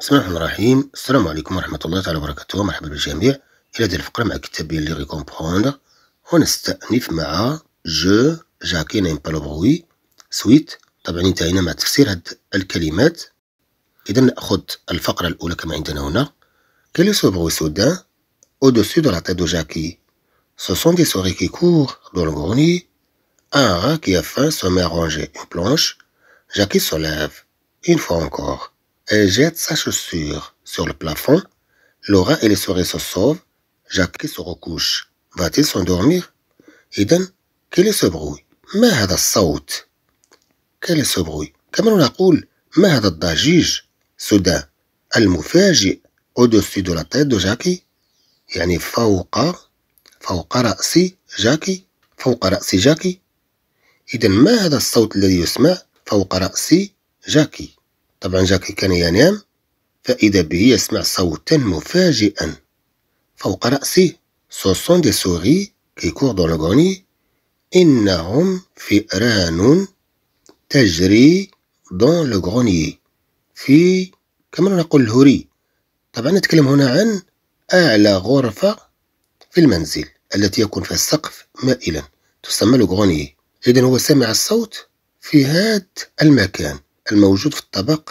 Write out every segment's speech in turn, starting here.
بسم الله الرحمن الرحيم السلام عليكم ورحمة الله تعالى وبركاته مرحبا بالجميع إلى هذه الفقرة مع كتابي اللي لي كومبخوندر ونستأنف مع جو جاكي نايم با بروي سويت طبعا انتهينا مع تفسير هاد الكلمات إذا نأخذ الفقرة الأولى كما عندنا هنا Quel سو بغوي سودان أو دوسي دو de la tête de Jackie Ce sont des souris دو courent أن le كي أفان rat qui أون بلونش جاكي سولاف à فوا une planche. Elle jette sa chaussure sur le plafond. Laura et les soirées se sauvent. Jackie se recouche. Va-t-il s'endormir إذا كيليس بغوي ما هذا الصوت؟ كيليس بغوي كما نقول ما هذا الضجيج؟ سدى المفاجئ أودوسي دو لا دو جاكي يعني فوق فوق رأس جاكي فوق رأس جاكي إذا ما هذا الصوت الذي يسمع فوق رأس جاكي؟ طبعا جاكي كان ينام فإذا به يسمع صوتا مفاجئا فوق رأسه سوسون دي سوري كيكور دون لوغوني إنهم فئران تجري دون لوغوني في كما نقول الهوري طبعا نتكلم هنا عن أعلى غرفة في المنزل التي يكون فيها السقف مائلا تسمى لوغوني إذا هو سمع الصوت في هذا المكان الموجود في الطبق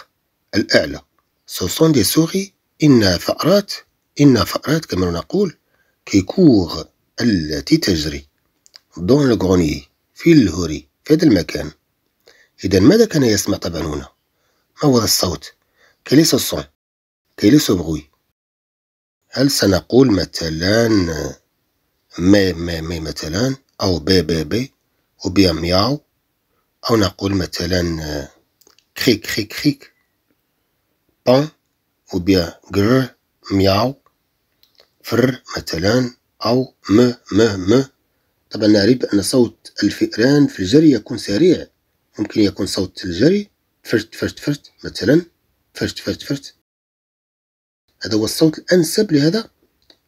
الأعلى سوسون دي سوغي إن فأرات إن فأرات كما نقول كيكوغ التي تجري دون لغوني في الهوري في هذا المكان إذا ماذا كان يسمع طبعا هنا؟ ما هو هذا الصوت؟ كيلي سوسون كيلي سوبغوي هل سنقول مثلا مي مي مي مثلا أو بي بي بي أو بيا مياو أو نقول مثلا كريك كريك كريك بان او بيان غر مياو فر مثلا او م م م طبعا نعرف ان صوت الفئران في الجري يكون سريع ممكن يكون صوت الجري فرت فرت فرت مثلا فرت فرت فرت هذا هو الصوت الانسب لهذا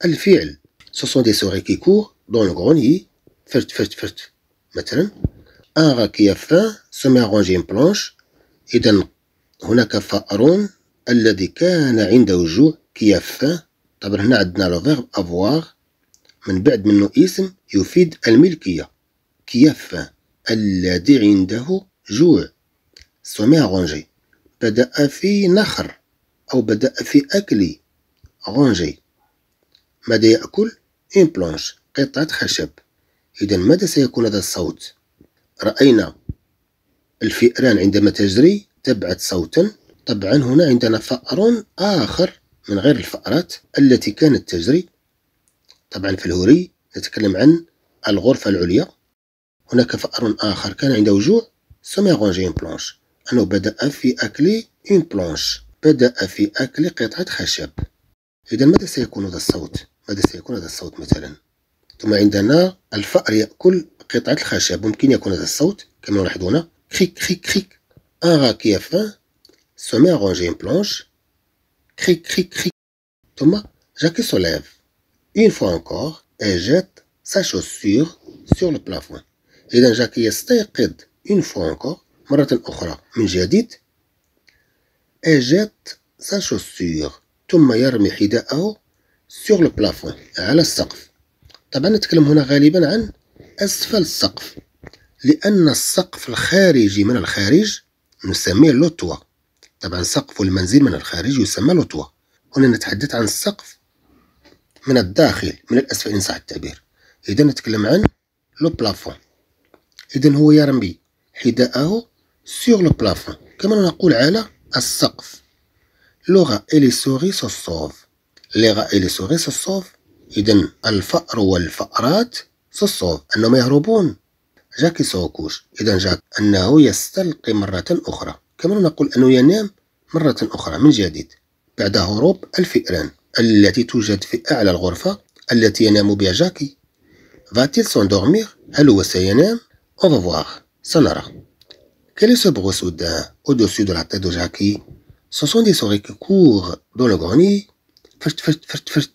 الفعل سو سون دي سوغي كي كور دون لو فرت فرت فرت مثلا ان راكي افان سو مي بلونش إذا هناك فأرون الذي كان عنده جوع كيف طبعا هنا عندنا لو فيرب افواغ من بعد منه اسم يفيد الملكية كيف الذي عنده جوع سومي غونجي بدأ في نخر أو بدأ في أكل غونجي ماذا يأكل؟ إن بلونش قطعة خشب إذا ماذا سيكون هذا الصوت؟ رأينا الفئران عندما تجري تبعث صوتا طبعا هنا عندنا فأر آخر من غير الفأرات التي كانت تجري طبعا في الهوري نتكلم عن الغرفة العليا هناك فأر آخر كان عنده جوع سمي غونجي اون بلونش أنه بدأ في أكل اون بلونش بدأ في أكل قطعة خشب إذا ماذا سيكون هذا الصوت؟ ماذا سيكون هذا الصوت مثلا؟ ثم عندنا الفأر يأكل قطعة الخشب ممكن يكون هذا الصوت كما نلاحظ هنا Cric, cric, cric. Un rat qui se met à ranger une planche. Cric, cric, cric. Thomas, Jacques se lève. Une fois encore, et jette sa chaussure sur le plafond. Et dans Jacques Yastayakid, une fois encore, Maratan Okhra, Minjadit, et jette sa chaussure. Thomas Yarmi Hidao sur le plafond, à la saqf. طبعا نتكلم هنا غالبا عن اسفل السقف لأن السقف الخارجي من الخارج نسميه لوتوا طبعا سقف المنزل من الخارج يسمى لوتوا هنا نتحدث عن السقف من الداخل من الأسفل إن صح التعبير إذا نتكلم عن لو بلافون إذا هو يرمي حذاءه سيغ لو بلافون كما نقول على السقف لغة إلي سو سوسوف لغة إلي سو سوسوف إذا الفأر والفأرات سوسوف أنهم يهربون جاك يسوقوش اذا جاك انه يستلقي مره اخرى كما نقول انه ينام مره اخرى من جديد بعد هروب الفئران التي توجد في اعلى الغرفه التي ينام بها جاكي فاتيل سوندورمير هل هو سينام اوفوار سنرى كالي سو بغو سودا او دوسي دو لا تي دو جاكي سو سون دي سوري كي كور دون لو غوني فرت فرت فرت فرت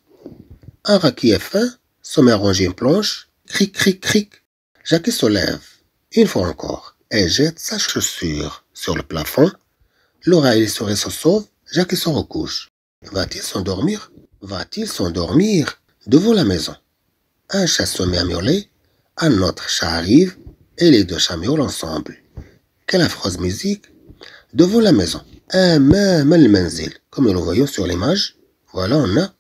اغا كي اف سو مي بلونش كريك كريك كريك Jackie se lève, une fois encore, et jette sa chaussure sur le plafond. Laura et les souris se sauvent, Jackie se recouche. Va-t-il s'endormir Va-t-il s'endormir devant la maison Un chat se met à miauler, un autre chat arrive, et les deux chats miaulent ensemble. Quelle affreuse musique Devant la maison, un même al menzil comme nous le voyons sur l'image. Voilà, on a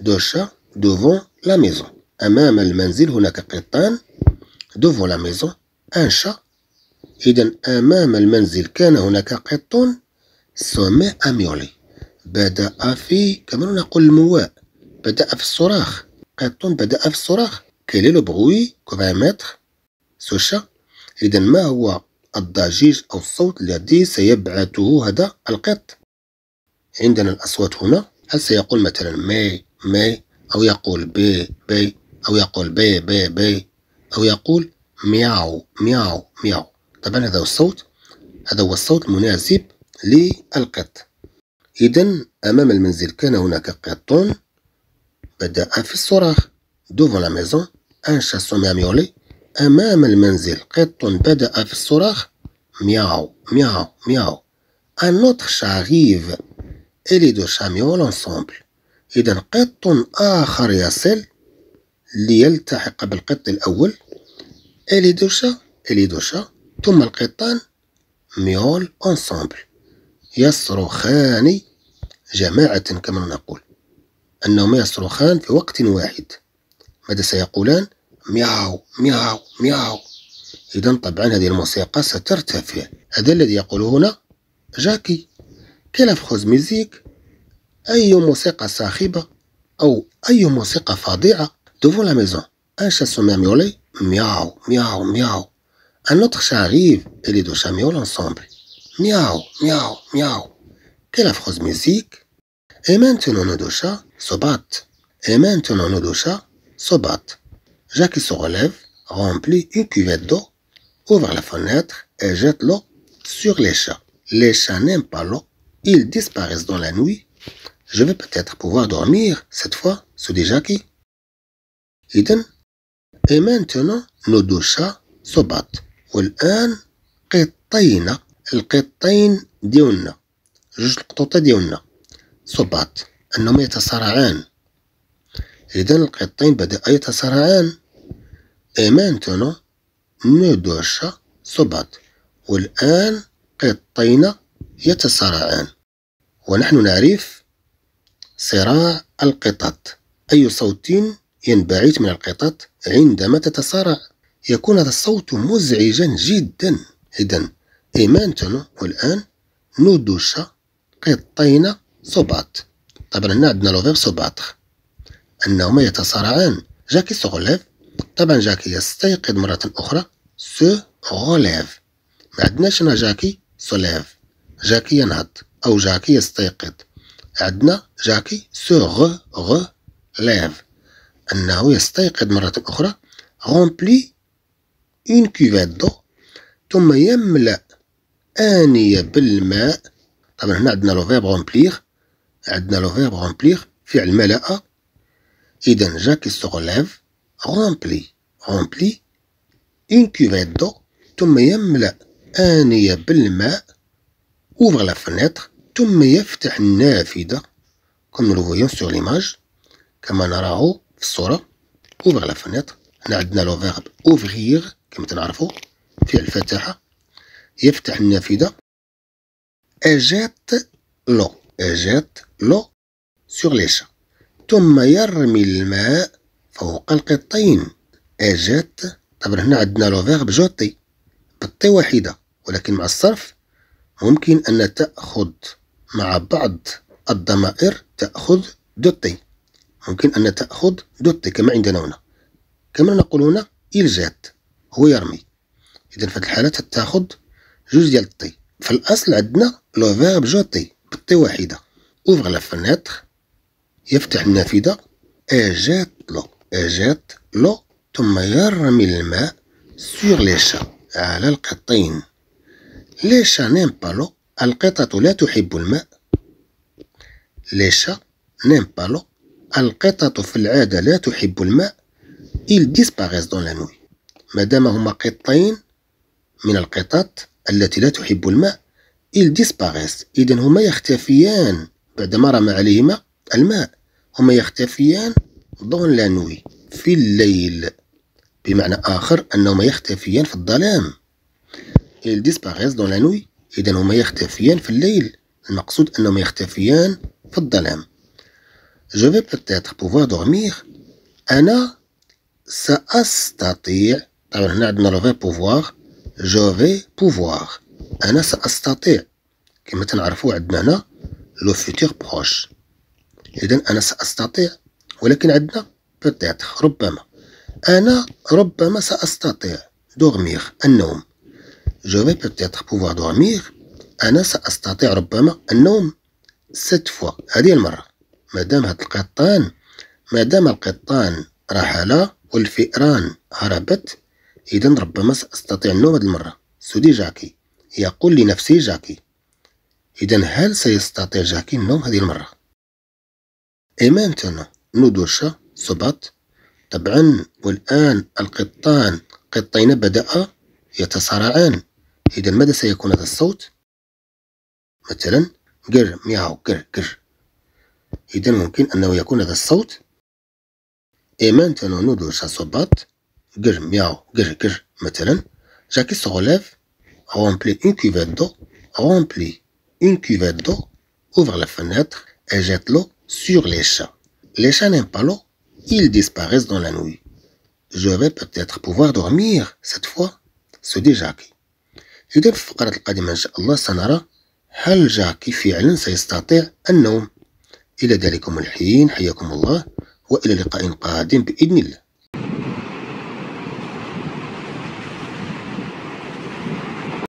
deux chats devant la maison. Un on manzil هناك qittan, devant la maison un chat. إذا أمام المنزل كان هناك قط سمع أم بدأ في كما نقول المواء بدأ في الصراخ قط بدأ في الصراخ كيلي لو بغوي كوبامتر سو شا إذا ما هو الضجيج أو الصوت الذي سيبعثه هذا القط عندنا الأصوات هنا هل سيقول مثلا مي مي أو يقول بي بي أو يقول بي بي بي أو يقول مياو مياو مياو طبعا هذا هو الصوت هذا هو الصوت المناسب للقط إذا أمام المنزل كان هناك قط بدأ في الصراخ دوفون لا ميزون أن شاسون مياميولي أمام المنزل قط بدأ في الصراخ مياو مياو مياو أن autre شاغيف إلي دو les deux إذن إذا قط آخر يصل ليلتحق بالقط الأول إلي دوشا إلي دوشا ثم القطان ميول أنسامبل يصرخان جماعة كما نقول أنهما يصرخان في وقت واحد ماذا سيقولان؟ مياو مياو مياو إذا طبعا هذه الموسيقى سترتفع هذا الذي يقوله هنا جاكي كلاف خوز ميزيك أي موسيقى صاخبة أو أي موسيقى فظيعة دوفون لا ميزون أن شاسون ميولي miaou, miaou, miaou. Un autre chat arrive et les deux chats miaulent ensemble. Miaou, miaou, miaou. Quelle affreuse musique. Et maintenant nos deux chats se battent. Et maintenant nos deux chats se battent. Jackie se relève, remplit une cuvette d'eau, ouvre la fenêtre et jette l'eau sur les chats. Les chats n'aiment pas l'eau. Ils disparaissent dans la nuit. Je vais peut-être pouvoir dormir cette fois, se dit Jackie. Eden Et maintenant, nos deux chats se battent. والآن قطينا القطين ديالنا جوج القطوطة ديالنا صباط أنهم يتصارعان إذا القطين بدأ يتصارعان Et maintenant, nos deux chats se battent. والآن قطين يتصارعان ونحن نعرف صراع القطط أي صوت ينبعث من القطط عندما تتصارع يكون هذا الصوت مزعجا جدا إذا إيمانتون والآن نودوشا قطين صبات طبعا هنا عندنا لو فيرب سوباتخ أنهما يتصارعان جاكي سوغوليف طبعا جاكي يستيقظ مرة أخرى سو غوليف ما عندناش هنا جاكي سوليف جاكي ينهض أو جاكي يستيقظ عندنا جاكي سو غ غ ليف أنه يستيقظ مرة أخرى غومبلي اون كوفيت دو ثم يملأ آنية بالماء طبعا هنا عندنا لو فيرب رومبليغ عندنا لو فيرب رومبليغ فعل ملأ إذا جاك سوغليف رومبلي رومبلي اون كوفيت دو ثم يملأ آنية بالماء اوفر لا fenêtre ثم يفتح النافذة كما نرى فويون ليماج كما نراه الصورة اوفر لا فينيتر هنا عندنا لو فيرب اوفغيغ كما تنعرفو فعل فتحه يفتح النافذة اجات لو اجات لو سور ليشا ثم يرمي الماء فوق القطين اجات طبعا هنا عندنا لو فيرب جوتي بطي واحدة ولكن مع الصرف ممكن أن تأخذ مع بعض الضمائر تأخذ دوتي ممكن أن تأخذ دوتة كما عندنا هنا كما نقول هنا جات هو يرمي إذا في الحالة تأخذ جوج ديال الطي في الأصل عندنا لو فيرب جوتي بطي واحدة أوفغ لا فناتخ يفتح النافذة أجات لو أجات لو ثم يرمي الماء سور لي شا على القطين لي شا نيم با لو القطط لا تحب الماء لي شا نيم با لو القطط في العادة لا تحب الماء إل disparaissent دون لا نوي ما هما قطين من القطط التي لا تحب الماء إل disparaissent إذا هما يختفيان بعدما رمى عليهما الماء هما يختفيان دون لا نوي في الليل بمعنى آخر أنهما يختفيان في الظلام إل disparaissent دون لا نوي إذا هما يختفيان في الليل المقصود أنهما يختفيان في الظلام je vais peut-être pouvoir dormir انا سأستطيع طبعا هنا عندنا لو في بوفوار جو في بوفوار انا سأستطيع كما تنعرفوا عندنا هنا لو فيتور بروش اذا انا سأستطيع ولكن عندنا بوتيتر ربما انا ربما سأستطيع دورميغ النوم جو في بوتيتر بوفوار دورمير انا سأستطيع ربما النوم ست فوا هذه المره مادام هاد القطان مادام القطان رحل والفئران هربت إذا ربما سأستطيع النوم هاد المرة سودي جاكي يقول لنفسه جاكي إذا هل سيستطيع جاكي النوم هذه المرة؟ إيمانتنا نودوشا صبات طبعا والآن القطان قطين بدأ يتصارعان إذا ماذا سيكون هذا الصوت؟ مثلا قر مياو قر قر إذا ممكن أنه يكون هذا الصوت إيمان تانو نودو شاسوبات جر مياو جر جر مثلا جاكي سغولاف رومبلي اون كيفات دو رومبلي اون كيفات دو أوفر لا إي جات لو سيغ لي شا لي شا نيم با لو إيل ديسباغيس دون لا نوي جو في بوتيتر بوفوار دورميغ سات فوا سو دي جاكي إذا في الفقرة القادمة إن شاء الله سنرى هل جاكي فعلا سيستطيع النوم إلى ذلكم الحين حياكم الله وإلى لقاء قادم بإذن الله